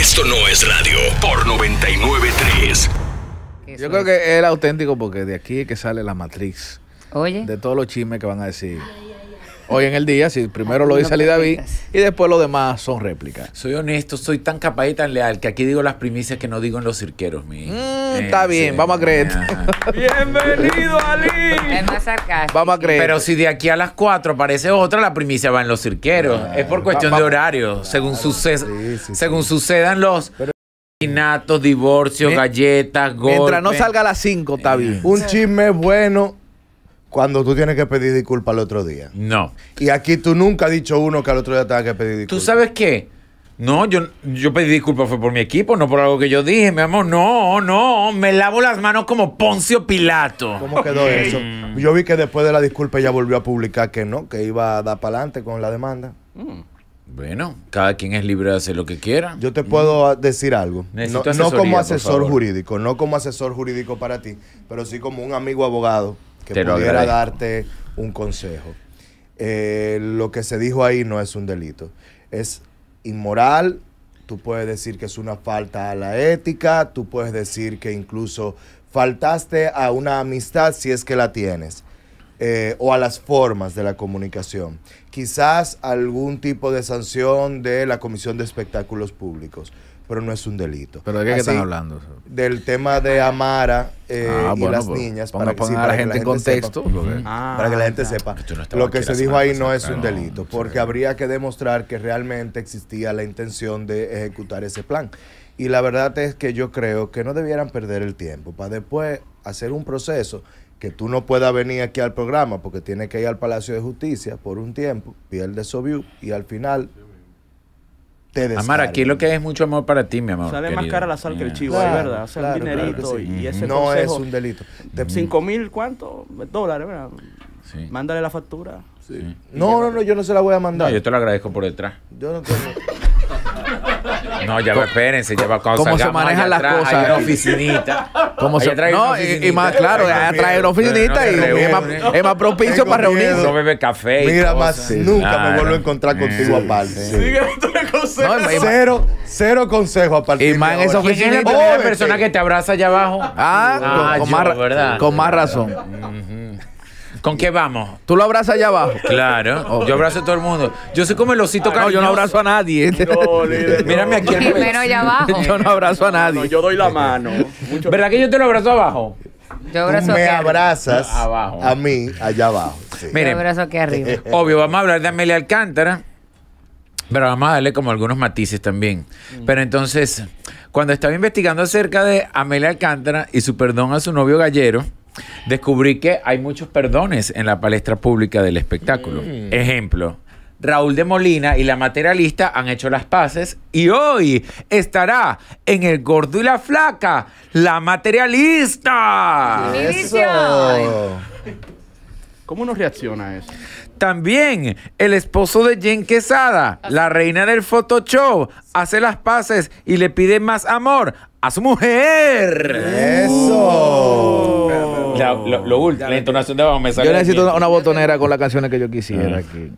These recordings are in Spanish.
Esto no es radio por 993. Yo creo que era auténtico porque de aquí es que sale la matriz. Oye. De todos los chismes que van a decir hoy en el día, si primero lo dice Ali David y después lo demás son réplicas. Soy honesto, soy tan capaz y tan leal que aquí digo las primicias que no digo en los cirqueros, mi. Mm, eh, está bien, vamos a creer. Bienvenido, Ali. Es más sarcástico. Vamos a creer. Pero si de aquí a las 4 aparece otra, la primicia va en los cirqueros. Ah, es por cuestión de horario, ah, según, según sucedan los... Pero, divorcios, galletas, golpes. Mientras no salga a las 5, está eh, bien. Un chisme bueno cuando tú tienes que pedir disculpas al otro día. No. Y aquí tú nunca has dicho uno que al otro día tenga que pedir disculpas. ¿Tú sabes qué? No, yo, yo pedí disculpas fue por mi equipo, no por algo que yo dije, mi amor. No, no, me lavo las manos como Poncio Pilato. ¿Cómo quedó eso? Yo vi que después de la disculpa ella volvió a publicar que no, que iba a dar para adelante con la demanda. Mm. Bueno, cada quien es libre de hacer lo que quiera. Yo te puedo mm. decir algo. Necesito no como asesor jurídico, no como asesor jurídico para ti, pero sí como un amigo abogado que pudiera darte un consejo. Eh, lo que se dijo ahí no es un delito. Es inmoral, tú puedes decir que es una falta a la ética, tú puedes decir que incluso faltaste a una amistad si es que la tienes. Eh, o a las formas de la comunicación. Quizás algún tipo de sanción de la Comisión de Espectáculos Públicos pero no es un delito. ¿Pero de qué, están hablando? Del tema de Amara eh, ah, y las pues, niñas. para que, a la gente en contexto. Pues, para que la gente ah, sepa. lo que se dijo ahí no es un delito, porque habría que demostrar que realmente existía la intención de ejecutar ese plan. Y la verdad es que yo creo que no debieran perder el tiempo para después hacer un proceso que tú no puedas venir aquí al programa porque tienes que ir al Palacio de Justicia por un tiempo, pierde view, y al final Amar, aquí lo que es mucho amor para ti, mi amor. Sale más cara la sal que el chivo, es ¿verdad? Hacer dinerito y, ese No es un delito. Mm. ¿Cinco mil cuánto? Dólares, ¿verdad? Sí. Mándale la factura. Sí. No, no, no, yo no se la voy a mandar. yo te lo agradezco por detrás. Yo no tengo... No, ya va, espérense, ya va. ¿Cómo se manejan las cosas? Hay una oficinita. ¿Cómo se trae No, y, más claro, trae una oficinita y es más, propicio para reunirse. No bebe café. Mira, nunca me ah, vuelvo a encontrar contigo sí, mm. aparte. Sí. no, cero, cero consejo aparte. Y más en esa oficina. ¿Quién la persona que te abraza allá abajo? Ah, ah con, más, razón. ¿Con qué vamos? ¿Tú lo abrazas allá abajo? Claro, oh. yo abrazo a todo el mundo. Yo soy como el osito ah, cariñoso. yo no abrazo a nadie. Mírame aquí. Yo no abrazo a nadie. No, yo doy la mano. ¿Verdad que yo te lo abrazo abajo? Yo abrazo me abrazas a mí allá abajo. abrazo aquí arriba. Eh, eh, eh. Obvio, vamos a hablar de Amelia Alcántara. Pero vamos a darle como algunos matices también. Mm. Pero entonces, cuando estaba investigando acerca de Amelia Alcántara y su perdón a su novio Gallero, Descubrí que hay muchos perdones en la palestra pública del espectáculo. Mm. Ejemplo. Raúl de Molina y la materialista han hecho las paces y hoy estará en el gordo y la flaca la materialista. Eso. ¿Cómo nos reacciona eso? También el esposo de Jen Quesada, la reina del Photoshop, hace las paces y le pide más amor a su mujer. Eso. Uh lo, último. La entonación de abajo me sale. Yo necesito una, botonera con las canciones que yo quisiera ah. aquí.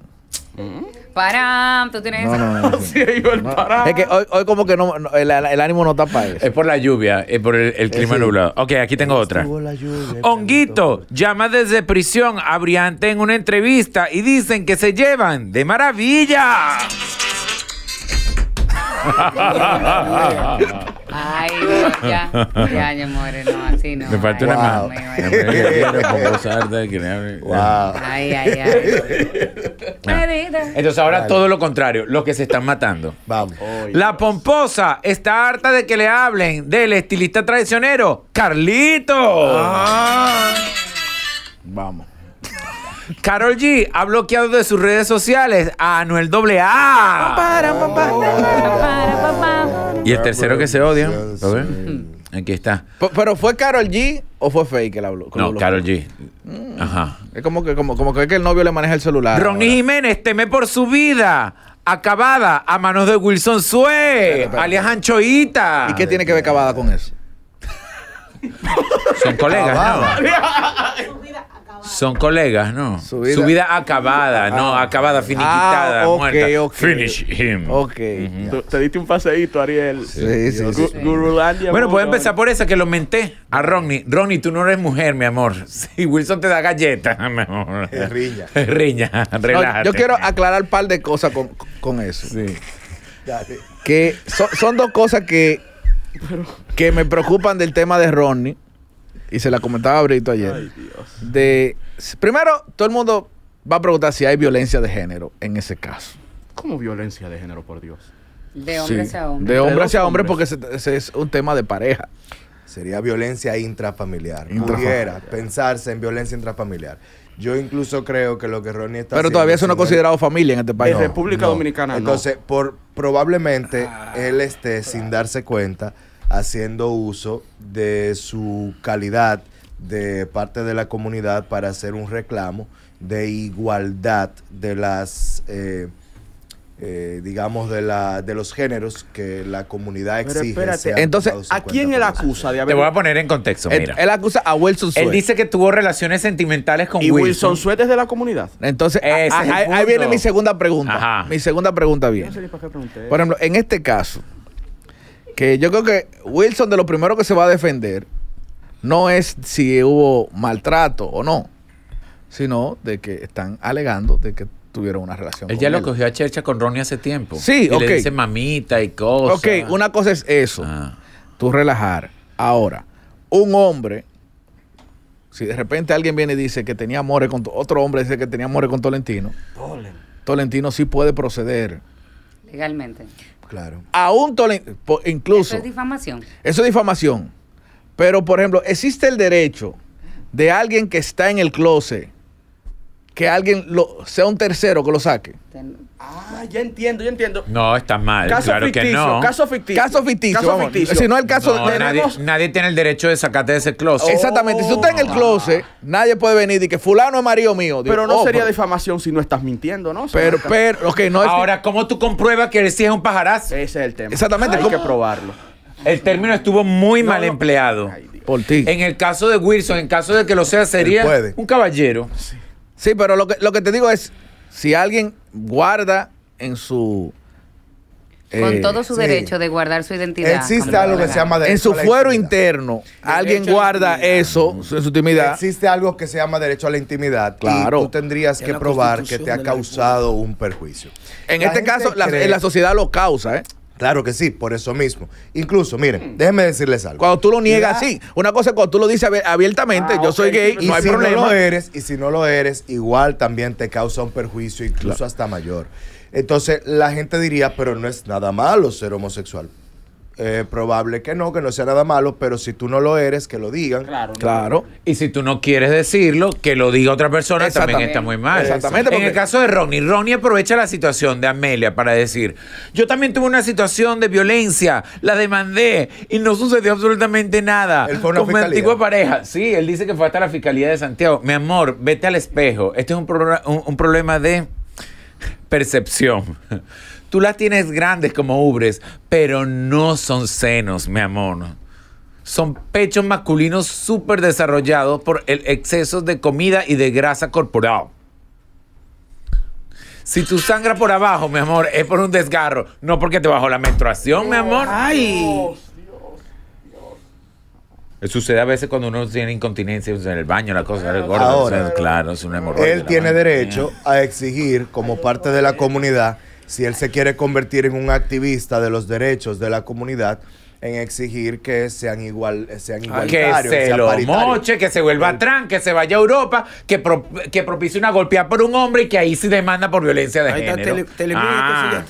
Mm. Param, tú tienes el Es que hoy, como que el, ánimo no está para Es por la lluvia, es por el, clima nublado. Ok, aquí tengo otra. Honguito llama desde prisión a Briante en una entrevista y dicen que se llevan de maravilla. Ay, ya, ya, ya no, así no. Me falta una Ay, ay, ay. Entonces ahora todo lo contrario, los que se están matando. Vamos. la pomposa está harta de que le hablen del estilista traicionero, Carlito. Ah. Vamos. Carol G ha bloqueado de sus redes sociales a Anuel AA. Y el tercero que se odia. Aquí está. ¿Pero fue Carol G o fue Fake que la habló? No, Carol G. Mm. Ajá. Es como que, como, que, el novio le maneja el celular. Ronnie Jiménez teme por su vida. Acabada a manos de Wilson Sue, alias Anchoita. ¿Y qué tiene que ver acabada con eso? Son colegas. ¿no? Son colegas, ¿no? Su vida, acabada, ah, no, acabada, finiquitada, ah, muerta. Finish him. Ok. Te diste un paseíto, Ariel. Sí, sí, sí, Bueno, puedo empezar por esa que lo menté a Ronnie. Ronnie, tú no eres mujer, mi amor. Sí, Wilson te da galletas, mi amor. riña. riña, relájate. yo quiero aclarar un par de cosas con, eso. Sí. Que son dos cosas que, que me preocupan del tema de Ronnie y se la comentaba a Brito ayer. Ay, Dios. De, primero, todo el mundo va a preguntar si hay violencia de género en ese caso. ¿Cómo violencia de género, por Dios? De hombre hacia hombre. De hombre hacia hombre porque ese, es un tema de pareja. Sería violencia intrafamiliar. Pudiera pensarse en violencia intrafamiliar. Yo incluso creo que lo que Ronnie está Pero todavía eso no ha considerado familia en este país. En República Dominicana Entonces, por, probablemente él esté, sin darse cuenta, haciendo uso de su calidad de parte de la comunidad para hacer un reclamo de igualdad de las eh, eh, digamos de la de los géneros que la comunidad exige. entonces ¿a quién él acusa de Te voy a poner en contexto, mira. Él, acusa a Wilson Él dice que tuvo relaciones sentimentales con y Wilson. Wilson de la comunidad. Entonces, ahí, viene mi segunda pregunta. Mi segunda pregunta viene. Por ejemplo, en este caso, que yo creo que Wilson de lo primero que se va a defender no es si hubo maltrato o no, sino de que están alegando de que tuvieron una relación. Ella lo cogió a Chercha con Ronnie hace tiempo. Sí, y Le dice mamita y cosas. Ok, una cosa es eso. Ah. Tú relajar. Ahora, un hombre, si de repente alguien viene y dice que tenía amores con otro hombre, dice que tenía amores con Tolentino. Tolentino sí puede proceder. Legalmente. Claro. A incluso. Eso es difamación. Eso es difamación. Pero, por ejemplo, existe el derecho de alguien que está en el closet que alguien lo, sea un tercero que lo saque. Ah, ya entiendo, ya entiendo. No, está mal. claro que no. Caso ficticio. Caso ficticio. Caso ficticio. Si no el caso. de. nadie, nadie, tiene el derecho de sacarte de ese closet. Oh. Exactamente. Si tú estás en el closet, nadie puede venir y que fulano es marido mío. pero no sería difamación si no estás mintiendo, ¿no? Pero, pero, que no es. Ahora, ¿cómo tú compruebas que sí es un pajarazo? Ese es el tema. Exactamente. Hay que probarlo. El término estuvo muy mal empleado. Por ti. En el caso de Wilson, en caso de que lo sea, sería un caballero. Sí. Sí, pero lo que te digo es, si alguien guarda en su con eh, todo su derecho de guardar su identidad. Existe algo que se llama derecho. En su fuero interno, alguien guarda eso, en su intimidad. Existe algo que se llama derecho a la intimidad. Claro. tú tendrías que probar que te ha causado un perjuicio. En este caso, la, la, sociedad lo causa, ¿eh? Claro que sí, por eso mismo. Incluso, miren, mm. déjenme decirles algo. Cuando tú lo niegas, sí. Una cosa es cuando tú lo dices abiertamente, ah, yo soy gay, y no hay problema. lo eres, y si no lo eres, igual también te causa un perjuicio, incluso hasta mayor. Entonces la gente diría, pero no es nada malo ser homosexual. Eh, probable que no, que no sea nada malo, pero si tú no lo eres, que lo digan. Claro. claro. Y si tú no quieres decirlo, que lo diga otra persona también está muy mal. Exactamente. En el caso de Ronnie, Ronnie aprovecha la situación de Amelia para decir, yo también tuve una situación de violencia, la demandé y no sucedió absolutamente nada. Con mi antigua pareja. Sí, él dice que fue hasta la Fiscalía de Santiago. Mi amor, vete al espejo. Este es un, un problema de percepción. Tú las tienes grandes como ubres, pero no son senos, mi amor. Son pechos masculinos súper desarrollados por el exceso de comida y de grasa corporal. Si tu sangra por abajo, mi amor, es por un desgarro, no porque te bajó la menstruación, mi amor. ¡Ay! Dios, Dios, Sucede a veces cuando uno tiene incontinencia en el baño, la cosa es claro, es una hemorragia. Él tiene derecho a exigir, como parte de la comunidad, si él se quiere convertir en un activista de los derechos de la comunidad, en exigir que sean igual sean ah, igualitarios, que se lo moche, que se vuelva a que se vaya a Europa, que, que propicie una golpeada por un hombre y que ahí se demanda por violencia de ahí género. Tele, ah.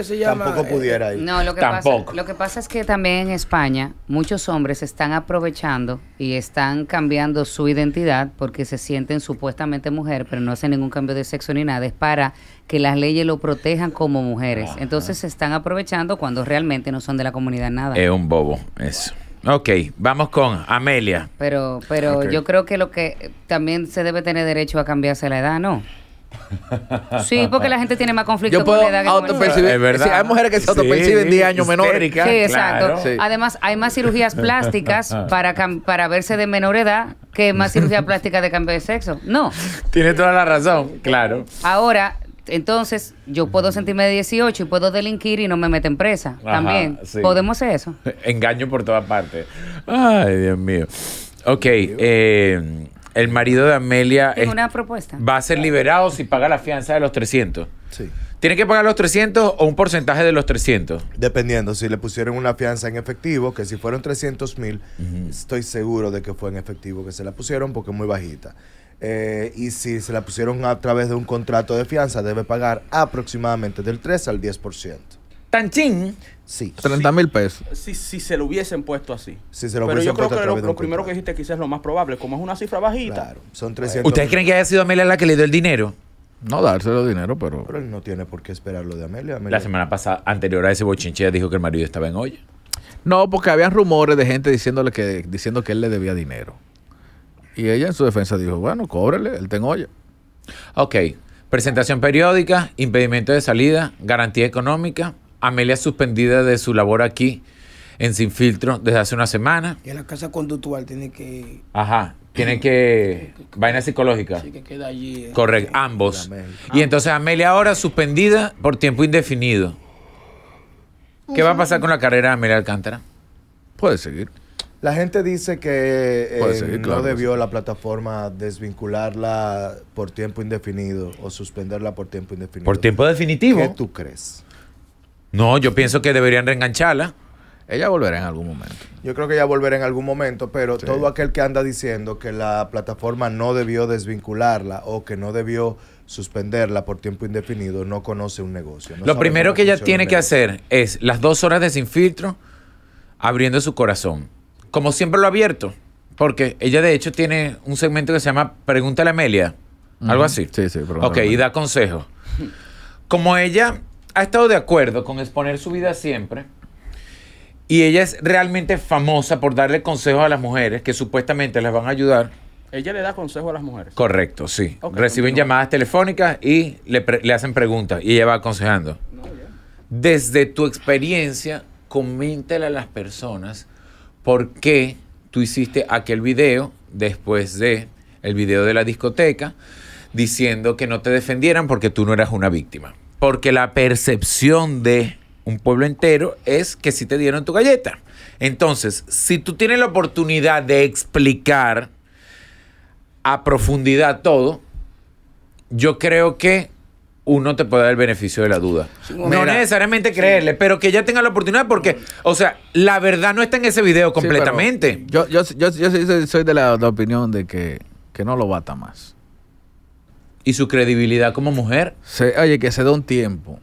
se llama. Tampoco pudiera ir. No, lo que, Pasa, es que también en España muchos hombres están aprovechando y están cambiando su identidad porque se sienten supuestamente mujer, pero no hacen ningún cambio de sexo ni nada, es para que las leyes lo protejan como mujeres. Entonces se están aprovechando cuando realmente no son de la comunidad nada. Es un bobo, eso. Ok, vamos con Amelia. Pero, pero yo creo que lo que también se debe tener derecho a cambiarse la edad, ¿no? Sí, porque la gente tiene más conflicto con la edad que hay mujeres que se autoperciben 10 años menores. Sí, exacto. Además, hay más cirugías plásticas para, para verse de menor edad que más cirugías plásticas de cambio de sexo. No. Tiene toda la razón, claro. Ahora, entonces, yo puedo sentirme de 18 y puedo delinquir y no me meten presa. También. ¿Podemos hacer eso? Engaño por todas partes. Ay, Dios mío. Ok, eh, el marido de Amelia... Es, una propuesta. Va a ser liberado si paga la fianza de los 300. Sí. ¿Tiene que pagar los 300 o un porcentaje de los 300? Dependiendo, si le pusieron una fianza en efectivo, que si fueron 300 mil, estoy seguro de que fue en efectivo que se la pusieron porque es muy bajita. Eh, y si se la pusieron a través de un contrato de fianza, debe pagar aproximadamente del 3 al 10%. ¿Tanchín? Sí. 30 mil pesos. Si, se lo hubiesen puesto así. Si lo Pero yo creo que lo, primero que dijiste quizás es lo más probable. Como es una cifra bajita. Claro, son 300. ¿Ustedes creen que haya sido Amelia la que le dio el dinero? No dárselo dinero, pero... Pero él no tiene por qué esperarlo de Amelia. La semana pasada, anterior a ese bochinche, dijo que el marido estaba en olla. No, porque habían rumores de gente diciéndole que, diciendo que él le debía dinero. Y ella en su defensa dijo, bueno, cóbrele, él tengo olla. Ok, presentación periódica, impedimento de salida, garantía económica, Amelia suspendida de su labor aquí en Sin Filtro desde hace una semana. Y en la casa conductual tiene que... Ajá, tiene que... Vaina psicológica. Sí, que queda allí. Eh. Correcto, ambos. Y entonces Amelia ahora suspendida por tiempo indefinido. ¿Qué va a pasar con la carrera de Amelia Alcántara? Puede seguir. La gente dice que eh, no debió la plataforma desvincularla por tiempo indefinido o suspenderla por tiempo indefinido. Por tiempo definitivo. ¿Qué tú crees? No, yo pienso que deberían reengancharla. Ella volverá en algún momento. Yo creo que ella volverá en algún momento, pero todo aquel que anda diciendo que la plataforma no debió desvincularla o que no debió suspenderla por tiempo indefinido no conoce un negocio. Lo primero que ella tiene que hacer es las dos horas de sin filtro abriendo su corazón como siempre lo ha abierto, porque ella de hecho tiene un segmento que se llama Pregúntale a Amelia, algo así. Sí, sí, Ok, y da consejo. Como ella ha estado de acuerdo con exponer su vida siempre, y ella es realmente famosa por darle consejos a las mujeres que supuestamente les van a ayudar. Ella le da consejo a las mujeres. Correcto, sí. Reciben llamadas telefónicas y le, hacen preguntas y ella va aconsejando. Desde tu experiencia, coméntale a las personas por qué tú hiciste aquel video después de el video de la discoteca diciendo que no te defendieran porque tú no eras una víctima. Porque la percepción de un pueblo entero es que sí te dieron tu galleta. Entonces, si tú tienes la oportunidad de explicar a profundidad todo, yo creo que uno te puede dar el beneficio de la duda. no necesariamente creerle, pero que ella tenga la oportunidad porque, o sea, la verdad no está en ese video completamente. yo, soy de la, opinión de que, no lo bata más. ¿Y su credibilidad como mujer? oye, que se dé un tiempo.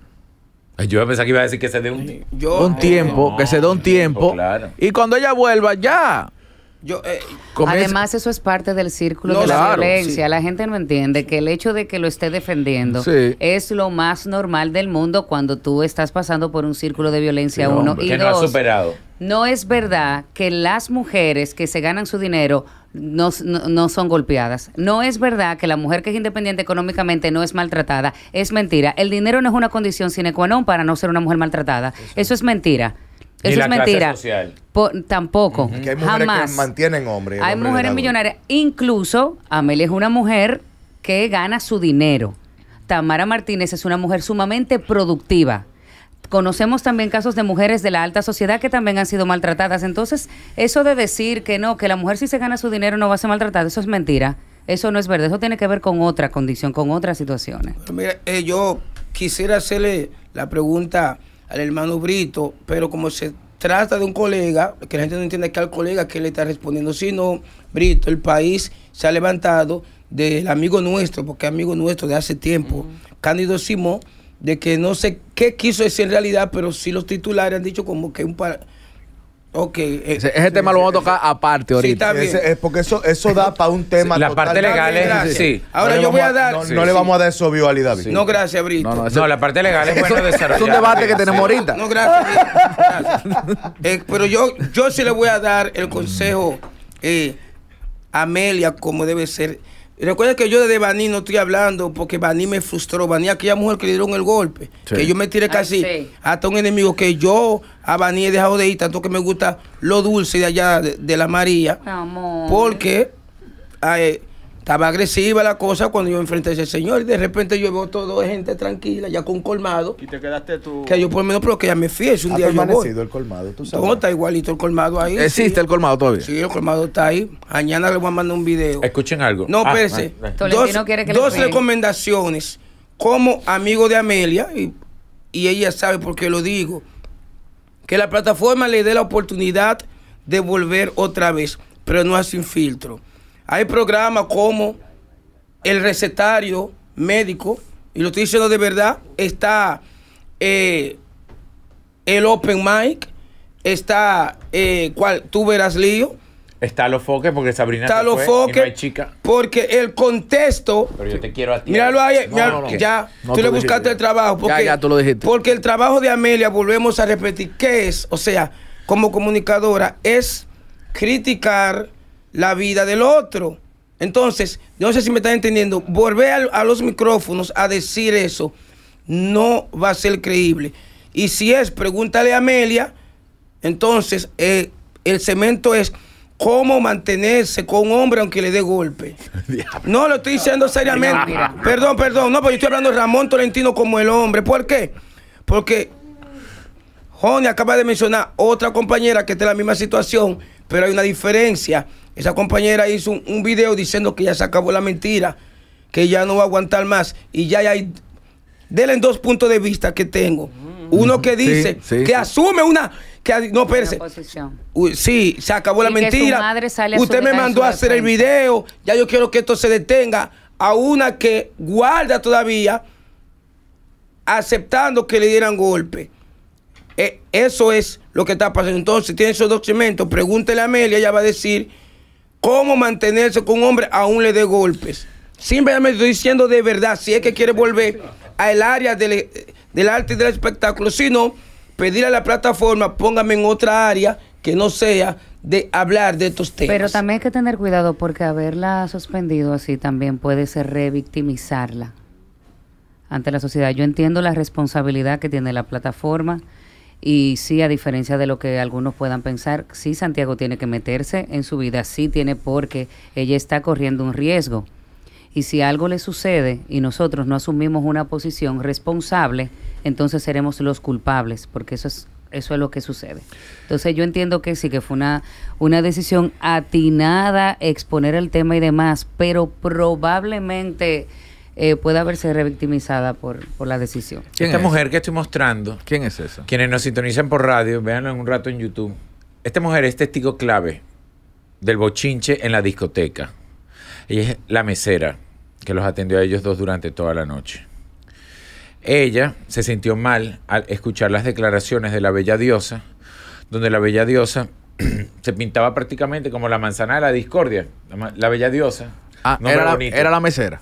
Yo pensaba que iba a decir que se dé un, tiempo. un tiempo, que se dé un tiempo. Y cuando ella vuelva, ya. Eh, Además, eso es parte del círculo de la violencia. La gente no entiende que el hecho de que lo esté defendiendo es lo más normal del mundo cuando tú estás pasando por un círculo de violencia, uno. Y dos, no ha superado. No es verdad que las mujeres que se ganan su dinero no, son golpeadas. No es verdad que la mujer que es independiente económicamente no es maltratada. Es mentira. El dinero no es una condición sine qua non para no ser una mujer maltratada. eso es mentira. Eso es mentira. tampoco. Uh hay mujeres que mantienen hombres. Hay mujeres millonarias. Incluso, Amelia es una mujer que gana su dinero. Tamara Martínez es una mujer sumamente productiva. Conocemos también casos de mujeres de la alta sociedad que también han sido maltratadas. Entonces, eso de decir que no, que la mujer si se gana su dinero no va a ser maltratada, eso es mentira. Eso no es verdad. Eso tiene que ver con otra condición, con otras situaciones. Eh, yo quisiera hacerle la pregunta al hermano Brito, pero como se trata de un colega, que la gente no entiende que al colega que le está respondiendo, sino Brito, el país se ha levantado del amigo nuestro, porque amigo nuestro de hace tiempo, Cándido Simón, de que no sé qué quiso decir en realidad, pero sí los titulares han dicho como que un par Ok. Eh, ese, tema lo vamos a tocar aparte ahorita. Ese, es porque eso, eso da para un tema. La total. parte legal es. Sí. Ahora yo voy a, dar. No, le vamos a dar eso vio a David. No, gracias, Brito. No, no, la parte legal es bueno de desarrollar. Es un debate que tenemos ahorita. No, gracias. Eh, pero yo, yo sí le voy a dar el consejo eh, a Amelia, como debe ser y recuerda que yo de Baní no estoy hablando porque Baní me frustró. Baní, aquella mujer que le dieron el golpe. Que yo me tiré casi a todo hasta un enemigo que yo a Baní he dejado de ir, tanto que me gusta lo dulce de allá de, la María. Porque. Estaba agresiva la cosa cuando yo enfrenté a ese señor y de repente yo veo todo gente tranquila, ya con colmado. Y te quedaste tú. Que yo por lo menos, pero que ya me fíe. un día no yo sido el colmado, tú sabes. No, está igualito el colmado ahí. ¿Existe el colmado todavía? Sí, el colmado está ahí. Mañana le voy a mandar un video. Escuchen algo. No, ah, ah, ah. dos, dos recomendaciones. Como amigo de Amelia, y, ella sabe por qué lo digo, que la plataforma le dé la oportunidad de volver otra vez, pero no sin filtro hay programas como el recetario médico, y lo estoy diciendo de verdad, está eh, el open mic, está eh, tú verás lío. Está los foques porque Sabrina está los foques Porque el contexto. Pero yo te quiero a ti. Míralo ahí. ya. tú, le buscaste el trabajo. Porque, ya, ya, tú lo Porque el trabajo de Amelia, volvemos a repetir, ¿qué es? O sea, como comunicadora, es criticar la vida del otro. Entonces, yo no sé si me están entendiendo, volver a, los micrófonos a decir eso no va a ser creíble. Y si es, pregúntale a Amelia, entonces eh, el cemento es cómo mantenerse con un hombre aunque le dé golpe. No, lo estoy diciendo seriamente. Perdón, perdón, no, pero yo estoy hablando de Ramón Tolentino como el hombre. ¿Por qué? Porque Joni acaba de mencionar otra compañera que está en la misma situación, pero hay una diferencia. Esa compañera hizo un, video diciendo que ya se acabó la mentira, que ya no va a aguantar más. Y ya hay. Denle dos puntos de vista que tengo. Mm. Uno que dice que asume una. Que, no, espérese. sí, se acabó la mentira. Usted me mandó a hacer el video. Ya yo quiero que esto se detenga. A una que guarda todavía aceptando que le dieran golpe. Eh, eso es lo que está pasando. Entonces, si tiene esos documentos Pregúntele a Amelia, ella va a decir cómo mantenerse con un hombre aún le dé golpes. Simplemente estoy diciendo de verdad, si es que quiere volver al área del, arte y del espectáculo, si no, pedir a la plataforma, póngame en otra área que no sea de hablar de estos temas. Pero también hay que tener cuidado porque haberla suspendido así también puede ser revictimizarla ante la sociedad. Yo entiendo la responsabilidad que tiene la plataforma y sí, a diferencia de lo que algunos puedan pensar, sí Santiago tiene que meterse en su vida, sí tiene porque ella está corriendo un riesgo. Y si algo le sucede y nosotros no asumimos una posición responsable, entonces seremos los culpables, porque eso es eso es lo que sucede. Entonces yo entiendo que sí, que fue una, una decisión atinada exponer el tema y demás, pero probablemente Puede eh, pueda revictimizada por, la decisión. Esta mujer que estoy mostrando. ¿Quién es esa? Quienes nos sintonizan por radio, véanlo en un rato en YouTube. Esta mujer es testigo clave del bochinche en la discoteca. Ella es la mesera que los atendió a ellos dos durante toda la noche. Ella se sintió mal al escuchar las declaraciones de la bella diosa, donde la bella diosa se pintaba prácticamente como la manzana de la discordia. La, bella diosa. Ah, no era, era la mesera.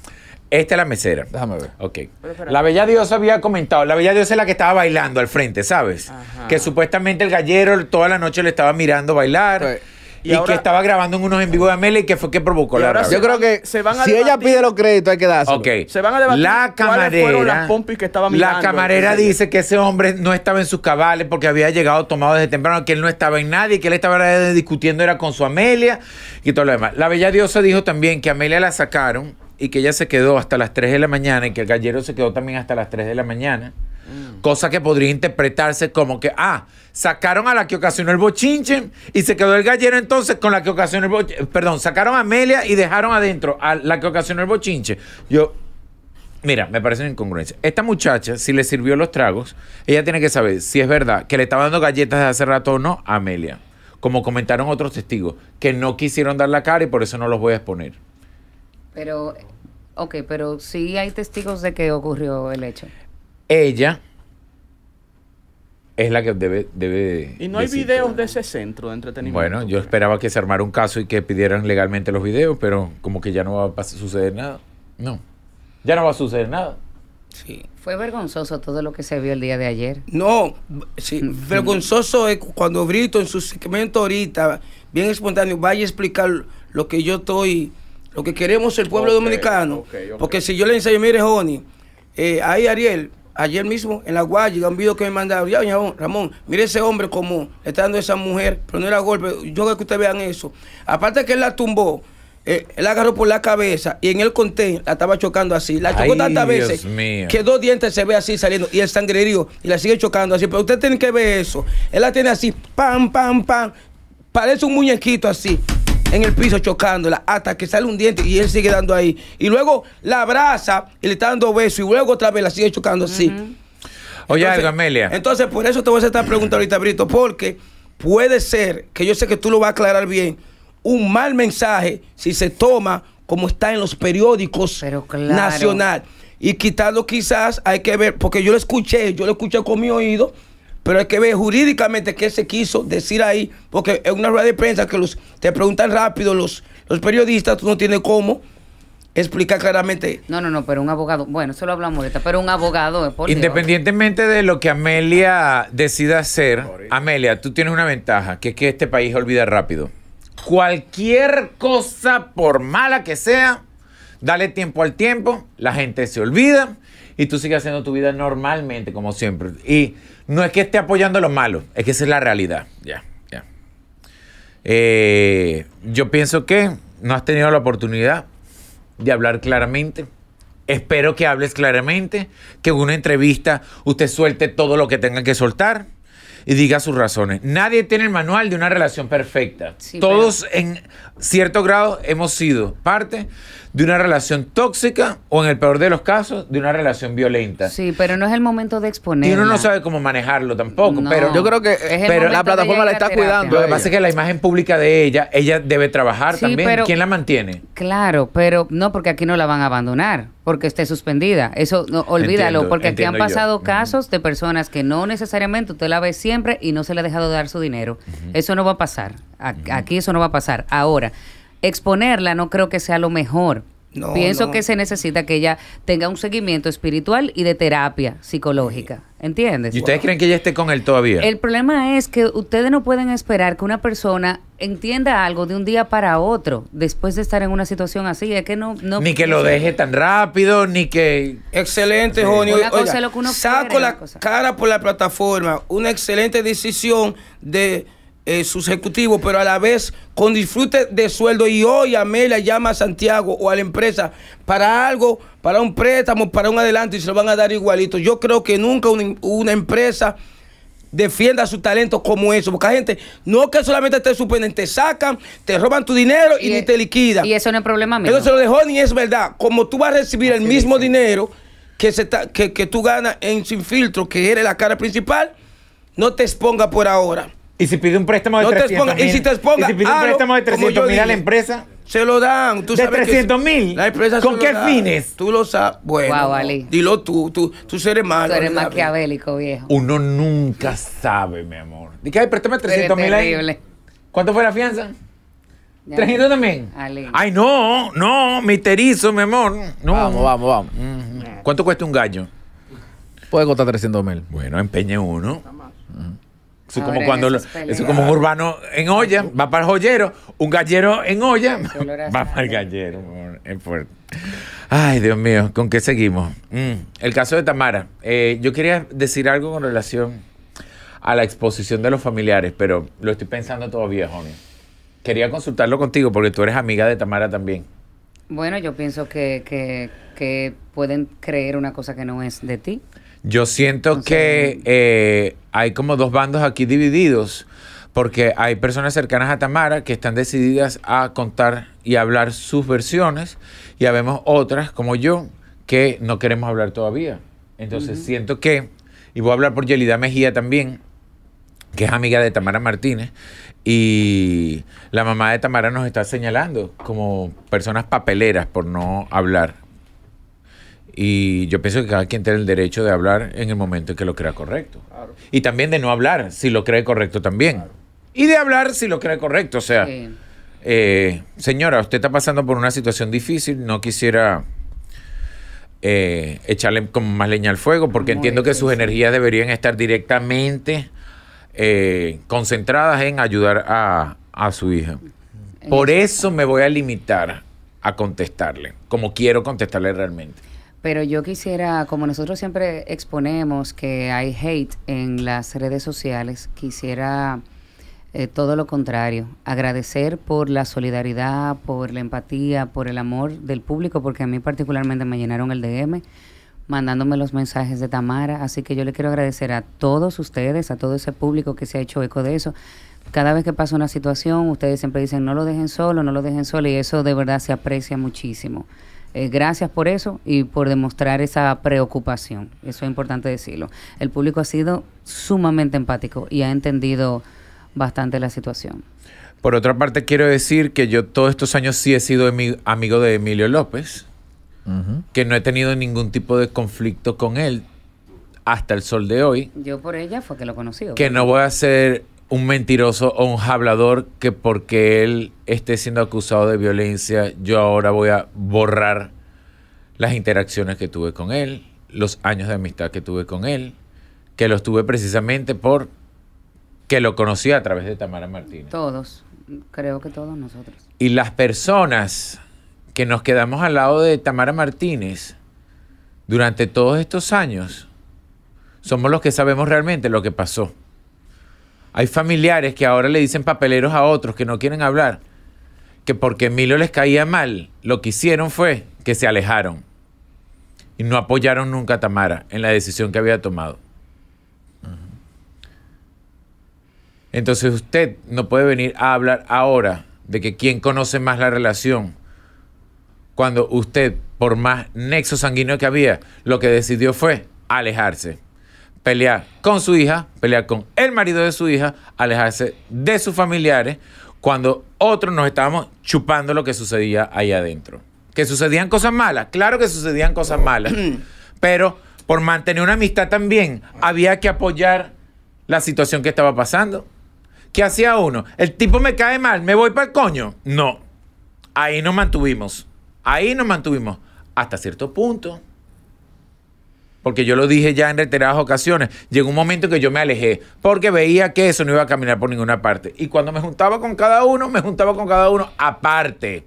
Esta es la mesera. Déjame ver. Ok. La Bella Diosa había comentado, la Bella Diosa es la que estaba bailando al frente, ¿sabes? Que supuestamente el gallero toda la noche le estaba mirando bailar. Pues, y, que estaba grabando en unos en vivo de y que fue que provocó la rabia. Yo creo que se van a si ella pide los créditos hay que darse Ok. Se van a debatir la camarera, las pompis que estaba mirando. La camarera dice que ese hombre no estaba en sus cabales porque había llegado tomado desde temprano, que él no estaba en nadie, que él estaba discutiendo era con su Amelia y todo lo demás. La bella diosa dijo también que Amelia la sacaron y que ella se quedó hasta las 3 de la mañana y que el gallero se quedó también hasta las 3 de la mañana. Mm. Cosa que podría interpretarse como que, ah, sacaron a la que ocasionó el bochinche y se quedó el gallero entonces con la que ocasionó el bochinche. Perdón, sacaron a Amelia y dejaron adentro a la que ocasionó el bochinche. Yo, mira, me parece una incongruencia. Esta muchacha, si le sirvió los tragos, ella tiene que saber si es verdad que le estaba dando galletas de hace rato o no a Amelia. Como comentaron otros testigos, que no quisieron dar la cara y por eso no los voy a exponer. Pero, ok, pero sí hay testigos de que ocurrió el hecho. Ella es la que debe... debe y no hay videos de ese centro de entretenimiento. Bueno, yo esperaba que se armara un caso y que pidieran legalmente los videos, pero como que ya no va a suceder nada. No, ya no va a suceder nada. Sí. Fue vergonzoso todo lo que se vio el día de ayer. No, sí, vergonzoso es cuando Brito en su segmento ahorita, bien espontáneo, vaya a explicar lo que yo estoy lo que queremos es el pueblo dominicano. Porque si yo le enseño, mire, Joni, eh, ahí Ariel, ayer mismo en la Guaya, un video que me mandaron, ya, Ramón, mire ese hombre como le está dando esa mujer, pero no era golpe. Yo quiero que ustedes vean eso. Aparte que él la tumbó. Eh, él él agarró por la cabeza y en el conté la estaba chocando así. La chocó tantas veces que dos dientes se ve así saliendo y el herido y la sigue chocando así. Pero usted tiene que ver eso. Él la tiene así, pam, pam, pam. Parece un muñequito así en el piso chocándola hasta que sale un diente y él sigue dando ahí. Y luego la abraza y le está dando beso y luego otra vez la sigue chocando así. Oye, Amelia. Entonces, por eso te voy a hacer esta pregunta ahorita, Brito, porque puede ser que yo sé que tú lo vas a aclarar bien. Un mal mensaje, si se toma como está en los periódicos nacional. Y quitando quizás hay que ver, porque yo lo escuché, yo lo escuché con mi oído, pero hay que ver jurídicamente qué se quiso decir ahí, porque es una rueda de prensa que los, te preguntan rápido los, los periodistas, tú no tienes cómo explicar claramente. No, no, no, pero un abogado, bueno, solo hablamos de esto, pero un abogado. Eh, Independientemente de lo que Amelia decida hacer, Amelia, tú tienes una ventaja, que es que este país olvida rápido. Cualquier cosa, por mala que sea, dale tiempo al tiempo, la gente se olvida y tú sigues haciendo tu vida normalmente, como siempre. Y no es que esté apoyando a los malos, es que esa es la realidad. Ya, eh, yo pienso que no has tenido la oportunidad de hablar claramente. Espero que hables claramente, que en una entrevista usted suelte todo lo que tenga que soltar y diga sus razones. Nadie tiene el manual de una relación perfecta. Todos en cierto grado hemos sido parte de una relación tóxica o, en el peor de los casos, de una relación violenta. Sí, pero no es el momento de exponer. Y uno no sabe cómo manejarlo tampoco. pero yo creo que pero la plataforma la está cuidando. Lo que es que la imagen pública de ella, ella debe trabajar también. ¿Quién la mantiene? Claro, pero no porque aquí no la van a abandonar, porque esté suspendida. Eso no, olvídalo, porque aquí han pasado casos de personas que no necesariamente usted la ve siempre y no se le ha dejado dar su dinero. Eso no va a pasar. Aquí eso no va a pasar. Ahora, exponerla no creo que sea lo mejor. No, Pienso que se necesita que ella tenga un seguimiento espiritual y de terapia psicológica. ¿Entiendes? ¿Y ustedes creen que ella esté con él todavía? El problema es que ustedes no pueden esperar que una persona entienda algo de un día para otro después de estar en una situación así. Es que no. no ni que lo deje tan rápido, ni que. Excelente, Jonio. saco la cara por la plataforma. Una excelente decisión de es eh, sus ejecutivos, pero a la vez con disfrute de sueldo. Y hoy Amelia llama a Santiago o a la empresa para algo, para un préstamo, para un adelanto y se lo van a dar igualito. Yo creo que nunca una, empresa defienda su talento como eso. Porque la gente, no que solamente te suspenden, te sacan, te roban tu dinero y, ni e te liquidan. Y eso no es problema mío. Eso se lo dejó ni es verdad. Como tú vas a recibir el mismo dinero que, se que, tú ganas en Sin Filtro, que eres la cara principal, no te exponga por ahora. Y si pide un préstamo de 300 mil. Y si te exponga, si pide un ah, préstamo de 300 mil a la empresa. Se lo dan. ¿Tú de sabes 300 mil. ¿Con qué fines? Tú lo sabes. Bueno, Ali. dilo tú, tú, tú eres malo. Tú eres maquiavélico, viejo. Uno nunca sabe, mi amor. Dice, ay, de 300 mil ahí. ¿Cuánto fue la fianza? 300 también. Ay, no, no, misterizo, mi amor. No. Vamos, vamos, vamos. ¿Cuánto cuesta un gallo? Puede costar 300 mil. Bueno, empeñe uno. Eso es como cuando como un urbano en olla va para el joyero, un gallero en olla va para el gallero. fuerte. Ay, Dios mío, ¿con qué seguimos? Mm, el caso de Tamara. Eh, yo quería decir algo con relación a la exposición de los familiares, pero lo estoy pensando todavía, Joni. Quería consultarlo contigo porque tú eres amiga de Tamara también. Bueno, yo pienso que pueden creer una cosa que no es de ti. Yo siento que eh, hay como dos bandos aquí divididos, porque hay personas cercanas a Tamara que están decididas a contar y hablar sus versiones, y habemos otras, como yo, que no queremos hablar todavía. Entonces siento que, y voy a hablar por Yelida Mejía también, que es amiga de Tamara Martínez, y la mamá de Tamara nos está señalando como personas papeleras por no hablar, y yo pienso que cada quien tiene el derecho de hablar en el momento en que lo crea correcto. Y también de no hablar si lo cree correcto también. Y de hablar si lo cree correcto. O sea, eh, señora, usted está pasando por una situación difícil, no quisiera eh, echarle como más leña al fuego, porque entiendo que sus energías deberían estar directamente eh, concentradas en ayudar a su hija. Por eso me voy a limitar a contestarle, como quiero contestarle realmente. Pero yo quisiera, como nosotros siempre exponemos que hay hate en las redes sociales, quisiera eh, todo lo contrario, agradecer por la solidaridad, por la empatía, por el amor del público, porque a mí particularmente me llenaron el DM mandándome los mensajes de Tamara, así que yo le quiero agradecer a todos ustedes, a todo ese público que se ha hecho eco de eso. Cada vez que pasa una situación, ustedes siempre dicen, no lo dejen solo, no lo dejen solo, y eso de verdad se aprecia muchísimo. Eh, gracias por eso y por demostrar esa preocupación. Eso es importante decirlo. El público ha sido sumamente empático y ha entendido bastante la situación. Por otra parte, quiero decir que yo todos estos años sí he sido amigo de Emilio López, que no he tenido ningún tipo de conflicto con él hasta el sol de hoy. Yo por ella fue que lo conocí. Que no voy a hacer un mentiroso o un hablador que porque él esté siendo acusado de violencia, yo ahora voy a borrar las interacciones que tuve con él, los años de amistad que tuve con él, que los tuve precisamente por que lo conocí a través de Tamara Martínez. Todos, creo que todos nosotros. Y las personas que nos quedamos al lado de Tamara Martínez durante todos estos años, somos los que sabemos realmente lo que pasó. Hay familiares que ahora le dicen papeleros a otros que no quieren hablar, que porque Emilio les caía mal, lo que hicieron fue que se alejaron y no apoyaron nunca a Tamara en la decisión que había tomado. Entonces usted no puede venir a hablar ahora de que quién conoce más la relación, cuando usted, por más nexo sanguíneo que había, lo que decidió fue alejarse pelear con su hija, pelear con el marido de su hija, alejarse de sus familiares, cuando otros nos estábamos chupando lo que sucedía ahí adentro. Que sucedían cosas malas, claro que sucedían cosas malas, pero por mantener una amistad también había que apoyar la situación que estaba pasando. ¿Qué hacía uno? El tipo me cae mal, me voy para el coño. No, ahí nos mantuvimos, ahí nos mantuvimos hasta cierto punto porque yo lo dije ya en reiteradas ocasiones, llegó un momento que yo me alejé, porque veía que eso no iba a caminar por ninguna parte. Y cuando me juntaba con cada uno, me juntaba con cada uno aparte.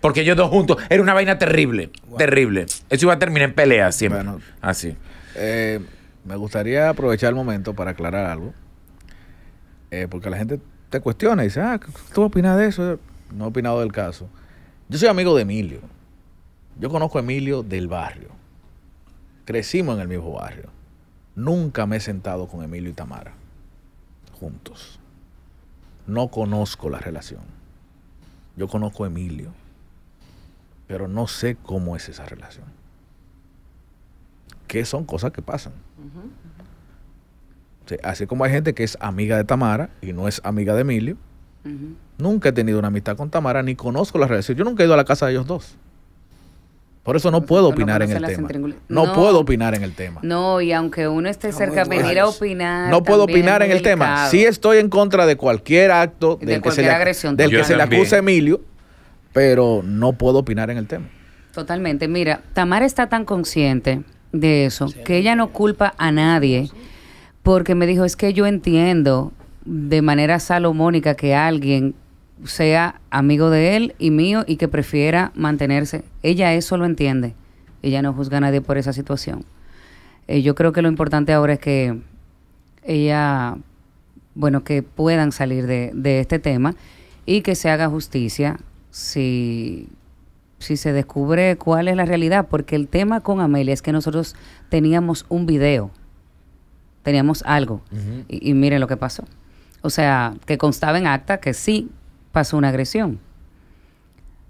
Porque ellos dos juntos, era una vaina terrible, terrible. Eso iba a terminar en pelea siempre. Así. Eh, me gustaría aprovechar el momento para aclarar algo. Eh, porque la gente te cuestiona y dice, ah, ¿tú opinas de eso? No he opinado del caso. Yo soy amigo de Emilio. Yo conozco a Emilio del barrio Crecimos en el mismo barrio. Nunca me he sentado con Emilio y Tamara juntos. No conozco la relación. Yo conozco a Emilio, pero no sé cómo es esa relación. Que son cosas que pasan. así como hay gente que es amiga de Tamara y no es amiga de Emilio, nunca he tenido una amistad con Tamara ni conozco la relación. Yo nunca he ido a la casa de ellos dos. Por eso no puedo opinar en el tema. No, puedo opinar en el tema. No, y aunque uno esté cerca, venir a opinar. No puedo opinar en el tema. Sí estoy en contra de cualquier acto de del que, se le, se le acusa a Emilio, pero no puedo opinar en el tema. Totalmente. Mira, Tamara está tan consciente de eso que ella no culpa a nadie porque me dijo, es que yo entiendo de manera salomónica que alguien sea amigo de él y mío y que prefiera mantenerse. Ella eso lo entiende. Ella no juzga a nadie por esa situación. Eh, yo creo que lo importante ahora es que ella, bueno, que puedan salir de, este tema y que se haga justicia si, si se descubre cuál es la realidad, porque el tema con Amelia es que nosotros teníamos un video, teníamos algo, y miren lo que pasó. O sea, que constaba en acta que sí, pasó una agresión.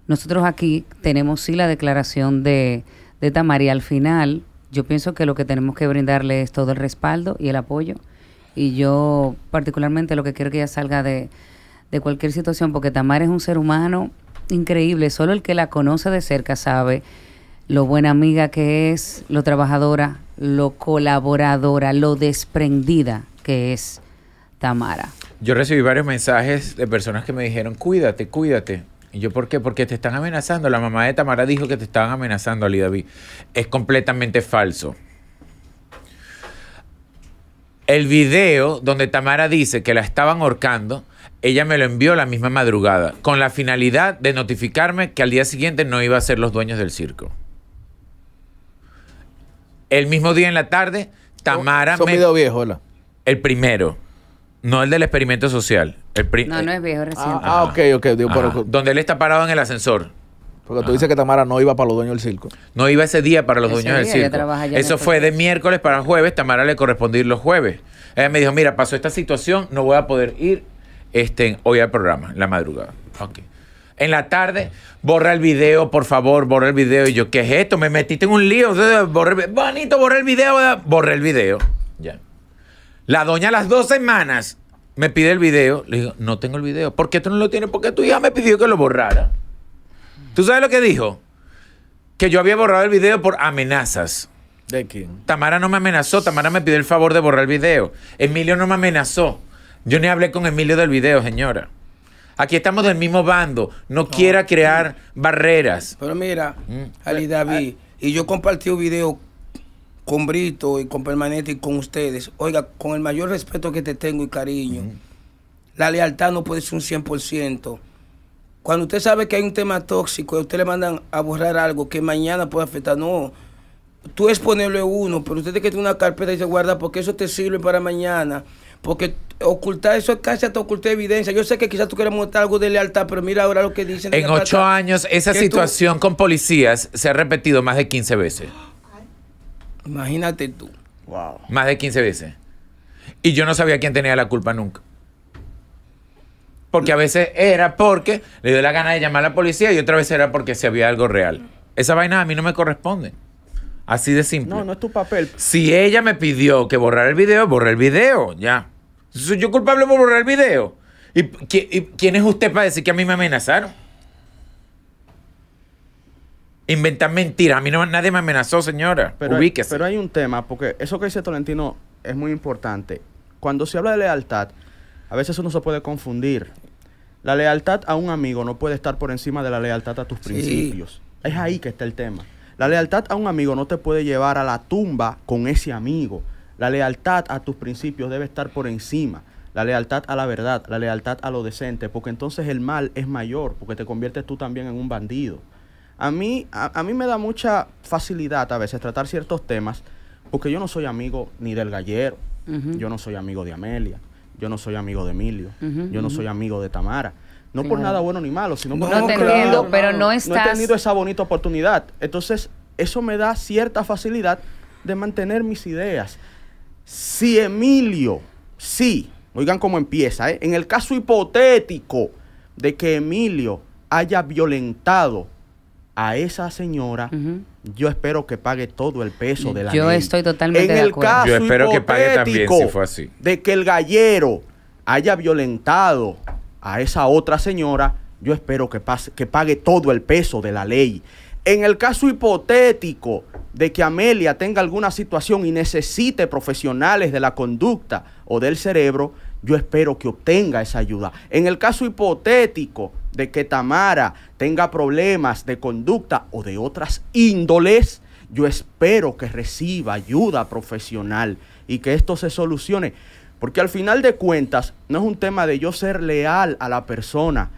Nosotros aquí tenemos sí la declaración de, de y Al final, yo pienso que lo que tenemos que brindarle es todo el respaldo y el apoyo. Y yo particularmente lo que quiero que ella salga de, de cualquier situación, porque Tamara es un ser humano increíble. Solo el que la conoce de cerca sabe lo buena amiga que es, lo trabajadora, lo colaboradora, lo desprendida que es Tamara. Yo recibí varios mensajes de personas que me dijeron, cuídate, cuídate. ¿Y yo por qué? Porque te están amenazando. La mamá de Tamara dijo que te estaban amenazando, a David. Es completamente falso. El video donde Tamara dice que la estaban ahorcando, ella me lo envió la misma madrugada, con la finalidad de notificarme que al día siguiente no iba a ser los dueños del circo. El mismo día en la tarde, Tamara... me... viejo, El primero. No el del experimento social. No, no eh, es viejo ah, reciente. Ah, ok, ok. Donde él está parado en el ascensor. porque tú dices que Tamara no iba para los dueños del circo. No iba ese día para los dueños del circo. Eso fue de miércoles para jueves. Tamara le correspondió ir los jueves. Ella me dijo, mira, pasó esta situación, no voy a poder ir este, hoy al programa, la madrugada. En la tarde, borra el video, por favor, borra el video. Y yo, ¿qué es esto? Me metiste en un lío. Borra Bonito, borra el video. Borra el video. Ya. La doña las dos semanas me pide el video. Le digo, no tengo el video. ¿Por qué tú no lo tienes? Porque tu hija me pidió que lo borrara. ¿Tú sabes lo que dijo? Que yo había borrado el video por amenazas. ¿De quién? Tamara no me amenazó. Tamara me pidió el favor de borrar el video. Emilio no me amenazó. Yo ni hablé con Emilio del video, señora. Aquí estamos del mismo bando. No, quiera crear barreras. Pero mira, mm. Ali David, eh, eh. y yo compartí un video con Brito y con Permanente y con ustedes, oiga, con el mayor respeto que te tengo y cariño, la lealtad no puede ser un 100%. Cuando usted sabe que hay un tema tóxico y usted le mandan a borrar algo que mañana puede afectar, no. Tú es ponerle uno, pero usted tiene que tener una carpeta y se guarda porque eso te sirve para mañana. Porque ocultar eso es casi hasta ocultar evidencia. Yo sé que quizás tú quieras mostrar algo de lealtad, pero mira ahora lo que dicen. En ocho años, esa situación con policías se ha repetido más de 15 veces. Imagínate tú. Wow. Más de 15 veces. Y yo no sabía quién tenía la culpa nunca. Porque a veces era porque le dio la gana de llamar a la policía y otra vez era porque se había algo real. Esa vaina a mí no me corresponde. Así de simple. No, no es tu papel. Si ella me pidió que borrara el video, borré el video, ya. ¿Soy yo culpable por borrar el video? ¿Y, y quién es usted para decir que a mí me amenazaron? Inventar mentiras. A mí no, nadie me amenazó, señora. Pero Hay, pero hay un tema, porque eso que dice Tolentino es muy importante. Cuando se habla de lealtad, a veces uno se puede confundir. La lealtad a un amigo no puede estar por encima de la lealtad a tus principios. Es ahí que está el tema. La lealtad a un amigo no te puede llevar a la tumba con ese amigo. La lealtad a tus principios debe estar por encima. La lealtad a la verdad, la lealtad a lo decente, porque entonces el mal es mayor, porque te conviertes tú también en un bandido. A mí, a, mí me da mucha facilidad a veces tratar ciertos temas porque yo no soy amigo ni del gallero, yo no soy amigo de Amelia, yo no soy amigo de Emilio, yo no soy amigo de Tamara. No por nada bueno ni malo, sino por no, pero no estás... No he tenido esa bonita oportunidad. Entonces, eso me da cierta facilidad de mantener mis ideas. Si Emilio, sí, oigan cómo empieza, ¿eh? en el caso hipotético de que Emilio haya violentado a esa señora, yo espero que pague todo el peso de la ley Yo estoy totalmente de acuerdo. yo espero que pague también si fue así. De que el gallero haya violentado a esa otra señora, yo espero que, que pague todo el peso de la ley. En el caso hipotético de que Amelia tenga alguna situación y necesite profesionales de la conducta o del cerebro, yo espero que obtenga esa ayuda. En el caso hipotético de que Tamara tenga problemas de conducta o de otras índoles, yo espero que reciba ayuda profesional y que esto se solucione. Porque al final de cuentas, no es un tema de yo ser leal a la persona,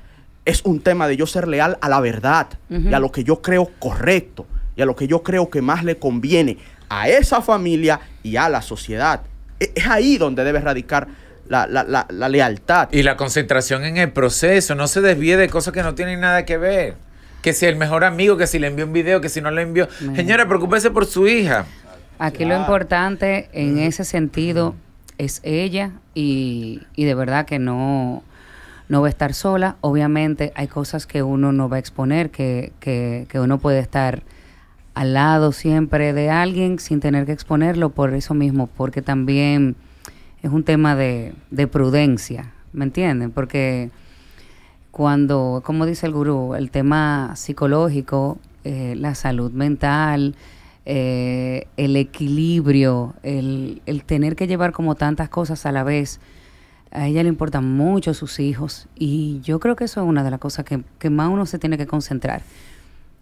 es un tema de yo ser leal a la verdad y a lo que yo creo correcto y a lo que yo creo que más le conviene a esa familia y a la sociedad. E, es ahí donde debe radicar la, la, la, la, lealtad. Y la concentración en el proceso, no se desvíe de cosas que no tienen nada que ver. Que si el mejor amigo, que si le envió un video, que si no le envió. Señora, preocúpese por su hija. Aquí lo importante en mm. ese sentido es ella y, de verdad que no, no va a estar sola. Obviamente hay cosas que uno no va a exponer, que, que uno puede estar al lado siempre de alguien sin tener que exponerlo por eso mismo, porque también es un tema de, prudencia, ¿me entienden? Porque cuando, como dice el gurú, el tema psicológico, eh, la salud mental, eh, el equilibrio, el, tener que llevar como tantas cosas a la vez, a ella le importan mucho sus hijos y yo creo que eso es una de las cosas que, más uno se tiene que concentrar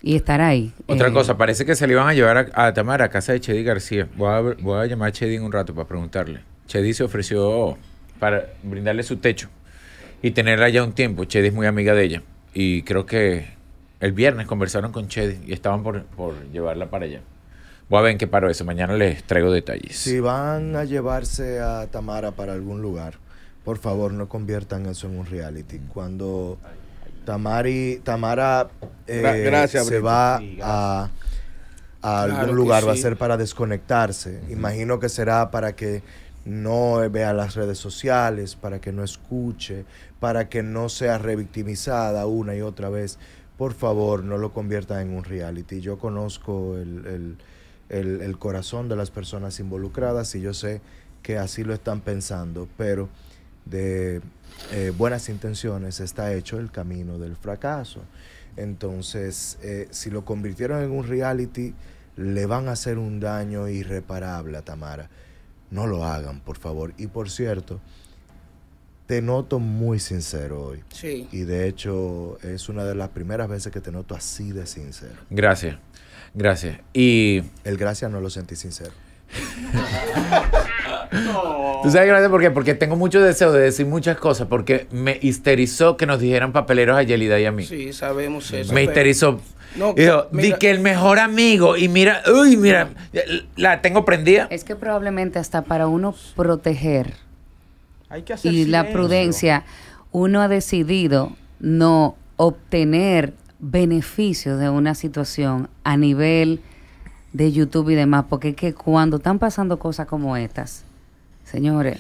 y estar ahí. Otra eh, cosa, parece que se le iban a llevar a, Tamara a casa de Chedi García. Voy a, voy a llamar a Chedi en un rato para preguntarle. Chedi se ofreció para brindarle su techo y tenerla allá un tiempo. Chedi es muy amiga de ella. Y creo que el viernes conversaron con Chedi y estaban por, llevarla para allá. Voy a ver en qué paro eso. Mañana les traigo detalles. Si van a llevarse a Tamara para algún lugar, por favor no conviertan eso en un reality. Cuando Tamari, Tamara eh, se va a, a algún lugar, va a ser para desconectarse. Imagino que será para que no vea las redes sociales, para que no escuche, para que no sea revictimizada una y otra vez. Por favor, no lo convierta en un reality. Yo conozco el, corazón de las personas involucradas y yo sé que así lo están pensando, pero de eh, buenas intenciones está hecho el camino del fracaso. Entonces, eh, si lo convirtieron en un reality, le van a hacer un daño irreparable a Tamara. No lo hagan, por favor. Y por cierto, te noto muy sincero hoy. Sí. Y de hecho, es una de las primeras veces que te noto así de sincero. Gracias. Gracias. Y. El gracias no lo sentí sincero. no. ¿Tú sabes gracias por qué? Porque tengo mucho deseo de decir muchas cosas, porque me histerizó que nos dijeran papeleros a Yelida y a mí. Sí, sabemos eso. Me histerizó di que el mejor amigo y mira, uy, mira, la tengo prendida. Es que probablemente hasta para uno proteger y la prudencia, uno ha decidido no obtener beneficios de una situación a nivel de YouTube y demás, porque es que cuando están pasando cosas como estas, señores...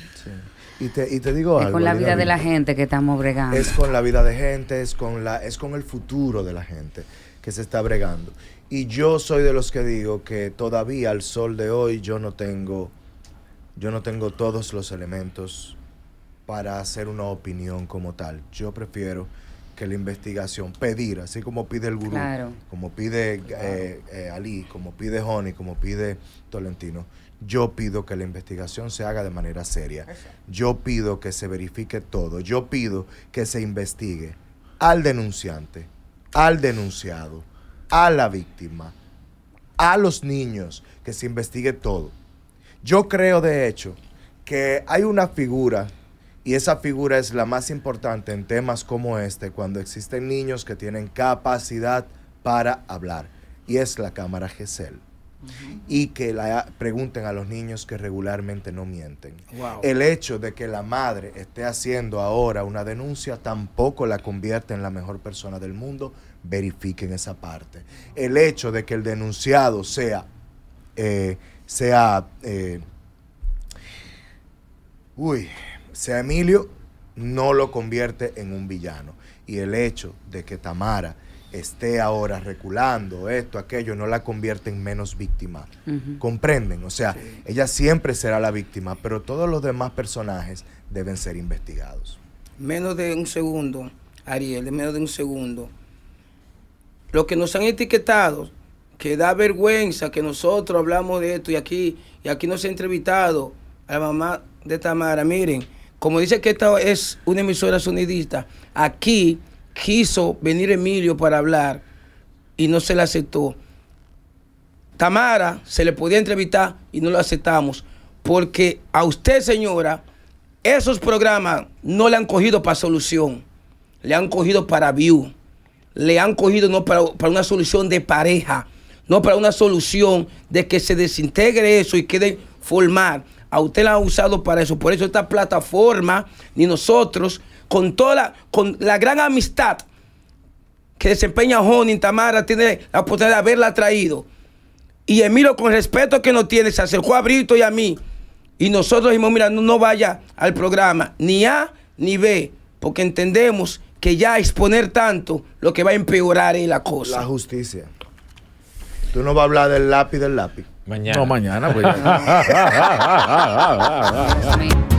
Y te, digo algo. Es con la vida de la gente que estamos bregando. Es con la vida de gente, es con, la, es con el futuro de la gente que se está bregando. Y yo soy de los que digo que todavía al sol de hoy yo no tengo, yo no tengo todos los elementos para hacer una opinión como tal. Yo prefiero que la investigación, pedir, así como pide el gurú, como pide eh, eh, Ali, como pide Honey, como pide Tolentino, yo pido que la investigación se haga de manera seria. Yo pido que se verifique todo. Yo pido que se investigue al denunciante al denunciado, a la víctima, a los niños, que se investigue todo. Yo creo, de hecho, que hay una figura, y esa figura es la más importante en temas como este, cuando existen niños que tienen capacidad para hablar, y es la cámara GESEL y que la pregunten a los niños que regularmente no mienten. El hecho de que la madre esté haciendo ahora una denuncia tampoco la convierte en la mejor persona del mundo. Verifiquen esa parte. El hecho de que el denunciado sea, eh, sea, eh, uy, sea Emilio, no lo convierte en un villano. Y el hecho de que Tamara esté ahora reculando, esto, aquello, no la convierte en menos víctima. ¿Comprenden? O sea, ella siempre será la víctima, pero todos los demás personajes deben ser investigados. Menos de un segundo, Ariel, menos de un segundo. Lo que nos han etiquetado, que da vergüenza que nosotros hablamos de esto y aquí, y aquí nos ha entrevistado a la mamá de Tamara. Miren, como dice que esta es una emisora sonidista, aquí quiso venir Emilio para hablar y no se le aceptó. Tamara se le podía entrevistar y no lo aceptamos. Porque a usted, señora, esos programas no le han cogido para solución. Le han cogido para view. Le han cogido no para, para una solución de pareja. No para una solución de que se desintegre eso y quede formar. A usted la han usado para eso. Por eso esta plataforma, ni nosotros, con toda la, con la gran amistad que desempeña Joni Tamara, tiene la oportunidad de haberla traído. Y Emilio, con respeto que nos tiene, se acercó a Brito y a mí. Y nosotros dijimos, mira, no, vaya al programa, ni A ni B, porque entendemos que ya exponer tanto lo que va a empeorar es la cosa. La justicia. Tú no vas a hablar del lápiz del lápiz. Mañana. No, mañana, pues.